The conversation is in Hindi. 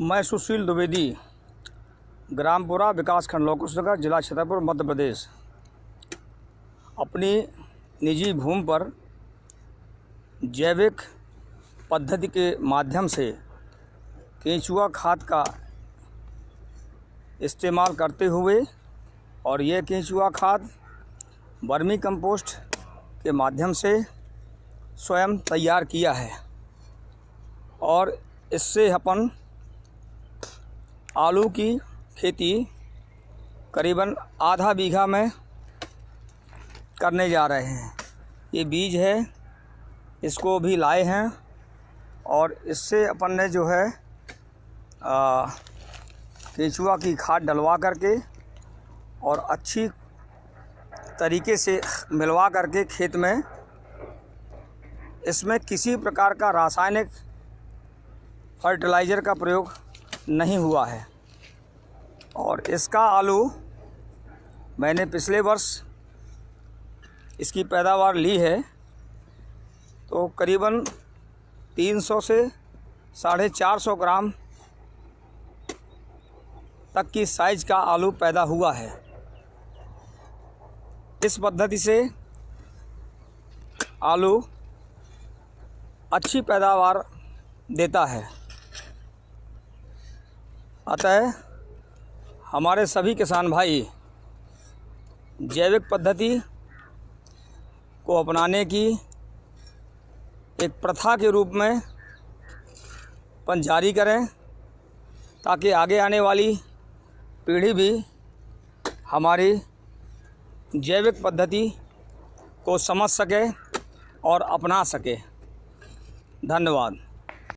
मैं सुशील द्विवेदी ग्रामपुरा विकासखंड लोकसभा जिला छतरपुर मध्य प्रदेश अपनी निजी भूमि पर जैविक पद्धति के माध्यम से केंचुआ खाद का इस्तेमाल करते हुए और यह केंचुआ खाद वर्मी कंपोस्ट के माध्यम से स्वयं तैयार किया है और इससे अपन आलू की खेती करीबन आधा बीघा में करने जा रहे हैं ये बीज है इसको भी लाए हैं और इससे अपन ने जो है केचुआ की खाद डलवा करके और अच्छी तरीके से मिलवा करके खेत में इसमें किसी प्रकार का रासायनिक फर्टिलाइज़र का प्रयोग नहीं हुआ है और इसका आलू मैंने पिछले वर्ष इसकी पैदावार ली है तो करीबन 300 से साढ़े चार सौ ग्राम तक की साइज का आलू पैदा हुआ है इस पद्धति से आलू अच्छी पैदावार देता है अतः हमारे सभी किसान भाई जैविक पद्धति को अपनाने की एक प्रथा के रूप में पन जारी करें ताकि आगे आने वाली पीढ़ी भी हमारी जैविक पद्धति को समझ सके और अपना सके धन्यवाद